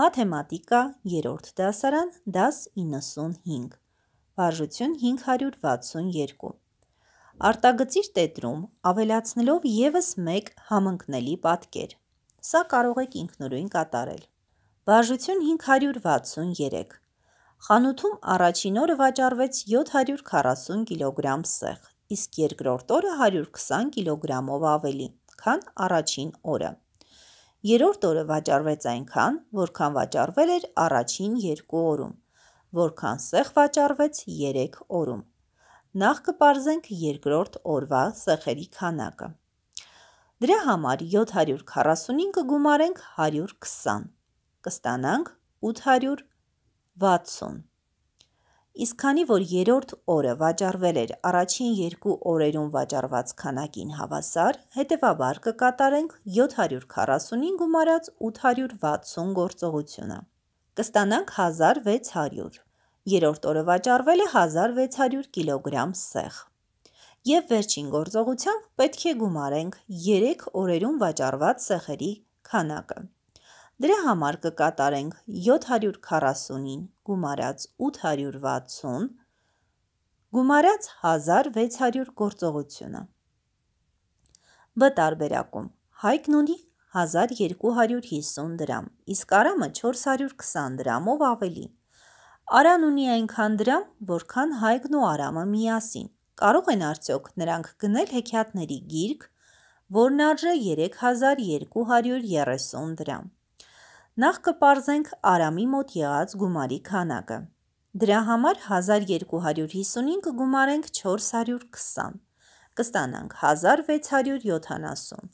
Մաթեմատիկա 3-րդ դասարան, դաս 95։ Վարժություն 562։ Արտագծիր տետրում ավելացնելով եւս 1 համընկնելի պատկեր։ Սա կարող եք ինքնուրույն կատարել։ Վարժություն 563։ Խանութում առաջին օրը վաճառվեց 740 կիլոգրամ սեղ, իսկ երկրորդ օրը 120 կիլոգրամով ավելի, քան առաջին օրը։ Երորդ օրը վաճառվեց այնքան, որքան վաճառվել էր առաջին երկու օրում, որքան սեղ վաճառվեց 3 օրում։ Նախ կպարզենք երկրորդ օրվա սեղերի քանակը։ Դրա համար 745-ին կգումարենք 120, կստանանք 860 Իսկ քանի որ երրորդ օրը վաճառվել էր առաջին երկու օրերում վաճառված քանակին հավասար, հետևաբար կկատարենք 745 գումարած 860 գործողությունը։ Կստանանք 1600։ Երրորդ օրը վաճառվել է 1600 կիլոգրամ սեղ։ Եվ վերջին գործողությամբ պետք է գումարենք 3 օրերում վաճառված սեղերի քանակը։ Դրա համար կկատարենք 740-ին գումարած 860 գումարած 1600 գործողությունը։ Բ տարբերակում հայքն ունի 1250 դրամ, իսկ արամը 420 դրամով ավելի։ Արան ունի այնքան դրամ, որքան հայքն ու արամը միասին։ Կարող են արդյոք նրանք գնել հեքիաթների գիրք, որն արժե 3230 դրամ։ Նախ կպարզենք Արամի մոտ եղած գումարի քանակը։ Դրա համար 1250-ին կգումարենք 420, կստանանք 1670,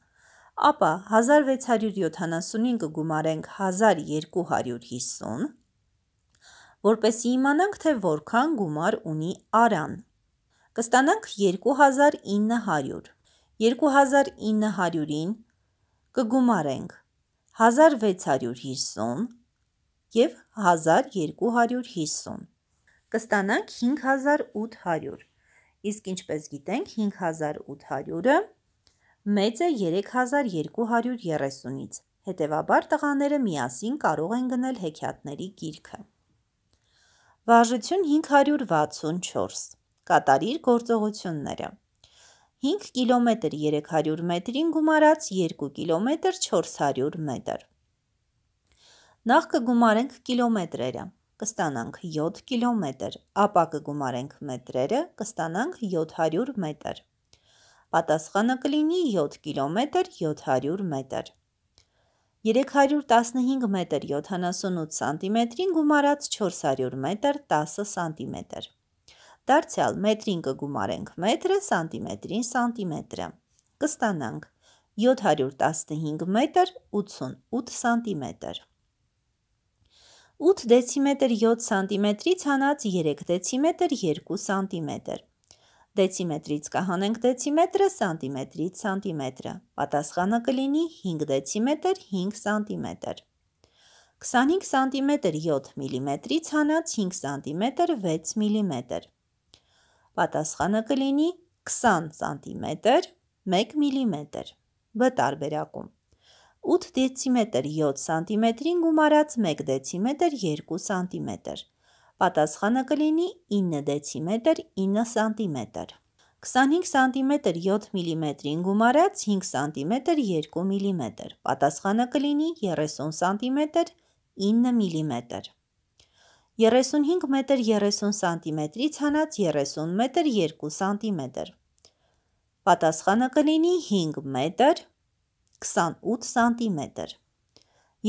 ապա 1670-ին կգումարենք 1250, որպեսի իմանանք, թե որքան գումար ունի Արան։ Կստանանք 2900, 2900-ին կգումարենք 1670, 1650 և 1250։ Կստանանք 5800, իսկ ինչպես գիտենք 5800-ը մեծ է 3230-ից, հետևաբար տղաները միասին կարող են գնել հեքիաթների գիրքը։ Վարժություն 564 կատարիր գործողությունները 5 կիլոմետր 300 մետրին գումարած 2 կիլոմետր 400 մետր։ Նախ կգումարենք կիլոմետրերը, կստանանք 7 կիլոմետր, ապա կգումարենք մետրերը, կստանանք 700 մետր։ Պատասխանը կլինի 7 կիլոմետր 700 մետր։ 315 մետր 78 սանտիմետրին գումարած 400 մետր 10 սանտիմետր։ Դարձյալ մետրին կգումարենք մետրը, սանտիմետրին սանտիմետրը։ Կստանանք 715 մետր 88 սանտիմետր։ 8 դեցիմետր 7 սանտիմետրից հանած 3 դեցիմետր 2 սանտիմետր։ Դեցիմետրից կհանենք դեցիմետրը, սանտիմետրից սանտիմետրը։ Պատասխանը կլինի 5 դեցիմետր 5 սանտիմետր։ 25 սանտիմետր 7 միլիմետրից հանած 5 սանտիմետր 6 միլիմետր։ Պատասխանը կլինի 20 սանտիմետր 1 միլիմետր բ տարբերակում 8 դեցիմետր 7 սանտիմետրին գումարած 1 դեցիմետր 2 սանտիմետր։ Պատասխանը կլինի 9 դեցիմետր 9 սանտիմետր։ 25 սանտիմետր 7 միլիմետրին գումարած 5 սանտիմետր 2 միլիմետր։ Պատասխանը կլինի 30 սանտիմետր 9 միլիմետր։ 35 մետր 30 սանտիմետրի ցանած 30 մետր 2 սանտիմետր։ Պատասխանը կլինի 5 մետր 28 սանտիմետր։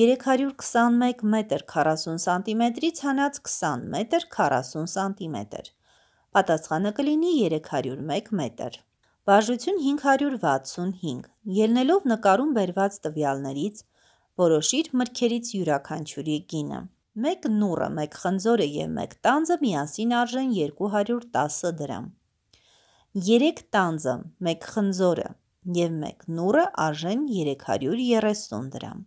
321 մետր 40 սանտիմետրի ցանած 20 մետր 40 սանտիմետր։ Պատասխանը կլինի 301 մետր։ Բաժություն 565։ Ելնելով նկարում բերված տվյալներից, որոշիր մրգերից յուրաքանչյուրի գինը։ Մեկ նուրը, մեկ խնձորը եւ մեկ տանձը միասին արժեն 210 դրամ։ 3 տանձը, մեկ խնձորը եւ մեկ նուրը արժեն 330 դրամ։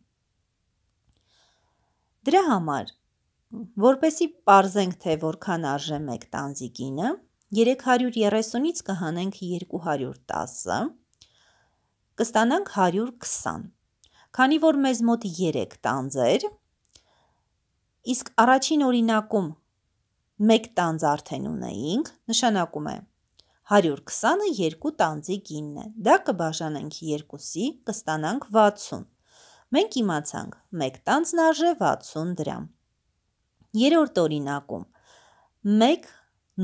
Դրա համար, որպեսի parzենք թե որքան արժե մեկ տանձի գինը, 330-ից կհանենք 210-ը, կստանանք 120։ Քանի որ մեզ մոտ 3 տանձ էր, Իսկ առաջին օրինակում մեկ տանձ արդեն ունեինք, նշանակում է 120-ը երկու տանձի գինն է։ Դա կբաժանենք երկուսի, կստանանք 60։ Մենք իմացանք, մեկ տանձն արժե 60 դրամ։ Երորդ օրինակում մեկ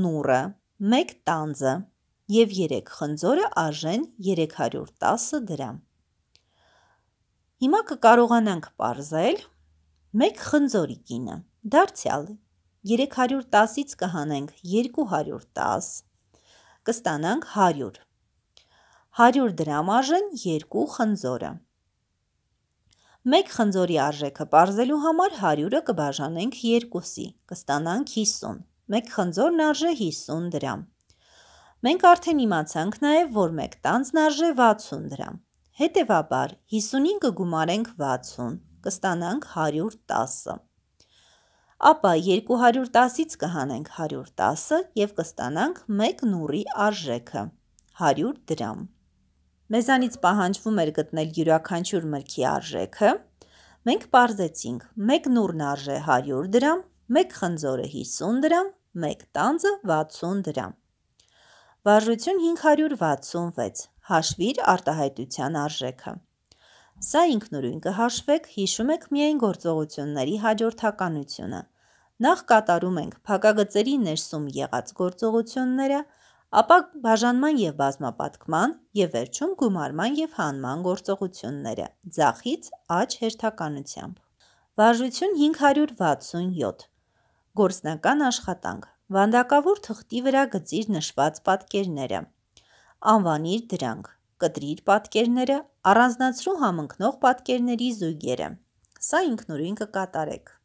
նուրը, մեկ տանձը և երեք խնձորը արժեն 310 դրամ։ Հիմա կկարողանանք պարզել, Մեկ խնձորի կինը, դարձյալ, 310-ից կհանենք 210, կստանանք 100, 100 դրամ արժեն երկու խնձորը։ Մեկ խնձորի արժեքը պարզելու համար 100-ը կբաժանենք 2-ի, կստանանք 50, մեկ խնձորն արժե 50 դրամ։ Մենք արդեն իմացանք նաև, որ մեկ տանձն արժե 60 դրամ։ Հետևաբար 55-ը գումարենք 60, կստանանք 110-ը։ Ապա 210-ից կհանենք 110-ը եւ կստանանք 1 նուրի արժեքը՝ 100 դրամ։ Մեզանից պահանջվում էր գտնել յուրաքանչյուր մրգի արժեքը։ Մենք ողրզեցինք՝ 1 նուրն արժե 100 դրամ, 1 խնձորը 50 դրամ, 1 տանձը 60 դրամ։ Վարժություն 566 հաշվիր արտահայտության արժեքը։ Սա ինքնուրույն կհաշվեք, հիշում եք միայն գործողությունների հաջորդականությունը։ Նախ կատարում ենք փակագծերի ներսում եղած գործողությունները, ապա բաժանման եւ բազմապատկման եւ վերջում գումարման եւ հանման գործողությունները ձախից աջ հերթականությամբ։ Վարժություն 567 Գործնական աշխատանք Վանդակավոր թղթի վրա գծիր նշված պատկերները։ Անվանիր դրանք։ Կտրիր պատկերները առանձնացրու համընկնող պատկերների զույգերը։ Սա ինքնուրույն կկատարեք։